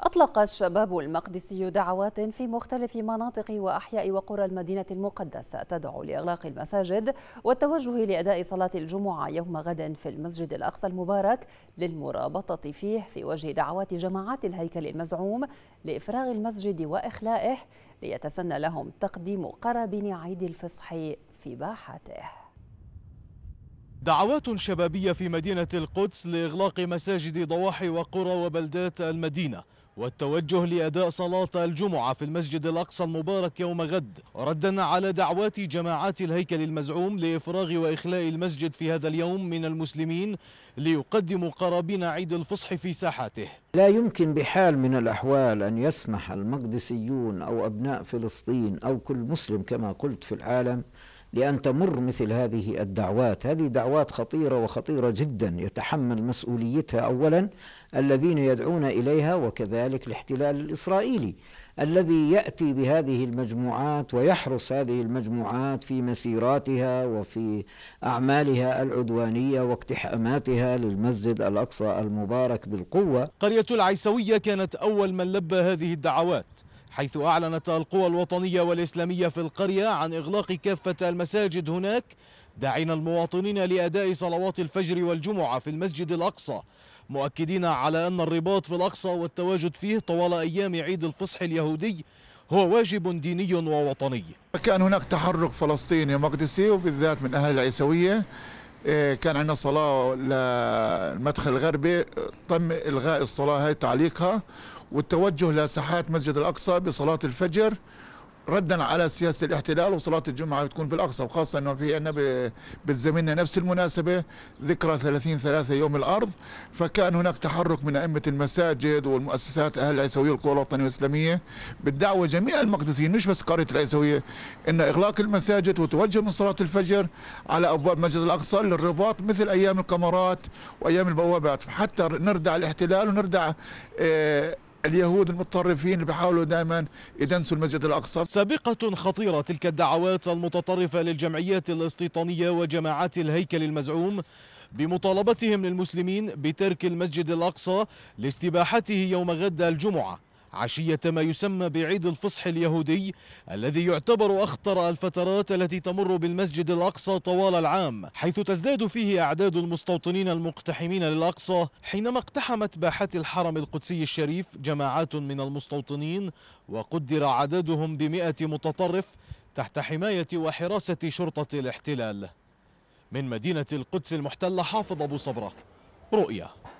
أطلق الشباب المقدسي دعوات في مختلف مناطق وأحياء وقرى المدينة المقدسة تدعو لإغلاق المساجد والتوجه لأداء صلاة الجمعة يوم غد في المسجد الأقصى المبارك للمرابطة فيه في وجه دعوات جماعات الهيكل المزعوم لإفراغ المسجد وإخلائه ليتسنى لهم تقديم قرابين عيد الفصح في باحته دعوات شبابية في مدينة القدس لإغلاق مساجد ضواحي وقرى وبلدات المدينة والتوجه لأداء صلاة الجمعة في المسجد الأقصى المبارك يوم غد ردا على دعوات جماعات الهيكل المزعوم لإفراغ وإخلاء المسجد في هذا اليوم من المسلمين ليقدموا قرابين عيد الفصح في ساحاته لا يمكن بحال من الأحوال أن يسمح المقدسيون أو أبناء فلسطين أو كل مسلم كما قلت في العالم لأن تمر مثل هذه الدعوات هذه دعوات خطيرة وخطيرة جدا يتحمل مسؤوليتها أولا الذين يدعون إليها وكذلك الاحتلال الإسرائيلي الذي يأتي بهذه المجموعات ويحرس هذه المجموعات في مسيراتها وفي أعمالها العدوانية واقتحاماتها للمسجد الأقصى المبارك بالقوة قرية العيسوية كانت أول من لبى هذه الدعوات حيث أعلنت القوى الوطنية والإسلامية في القرية عن إغلاق كافة المساجد هناك داعين المواطنين لأداء صلوات الفجر والجمعة في المسجد الأقصى مؤكدين على أن الرباط في الأقصى والتواجد فيه طوال أيام عيد الفصح اليهودي هو واجب ديني ووطني كان هناك تحرك فلسطيني مقدسي وبالذات من أهل العيسوية إيه، كان عندنا صلاة للمدخل الغربي تم إلغاء الصلاة هاي تعليقها والتوجه لساحات مسجد الأقصى بصلاة الفجر ردا على سياسه الاحتلال وصلاه الجمعه تكون بالاقصى وخاصه انه في عندنا بتزمنا نفس المناسبه ذكرى 30 3 يوم الارض فكان هناك تحرك من ائمه المساجد والمؤسسات اهل العيسويه والقوى الوطنيه الاسلاميه بالدعوه جميع المقدسين مش بس قريه العيسويه ان اغلاق المساجد وتوجه من صلاه الفجر على ابواب مسجد الاقصى للرباط مثل ايام القمرات وايام البوابات حتى نردع الاحتلال ونردع آه، اليهود المتطرفين اللي بيحاولوا دائما يدنسوا المسجد الاقصى سابقه خطيره تلك الدعوات المتطرفه للجمعيات الاستيطانيه وجماعات الهيكل المزعوم بمطالبتهم للمسلمين بترك المسجد الاقصى لاستباحته يوم غد الجمعه عشية ما يسمى بعيد الفصح اليهودي الذي يعتبر أخطر الفترات التي تمر بالمسجد الأقصى طوال العام حيث تزداد فيه أعداد المستوطنين المقتحمين للأقصى حينما اقتحمت باحات الحرم القدسي الشريف جماعات من المستوطنين وقدر عددهم بمئة متطرف تحت حماية وحراسة شرطة الاحتلال من مدينة القدس المحتلة حافظ أبو صبرة رؤية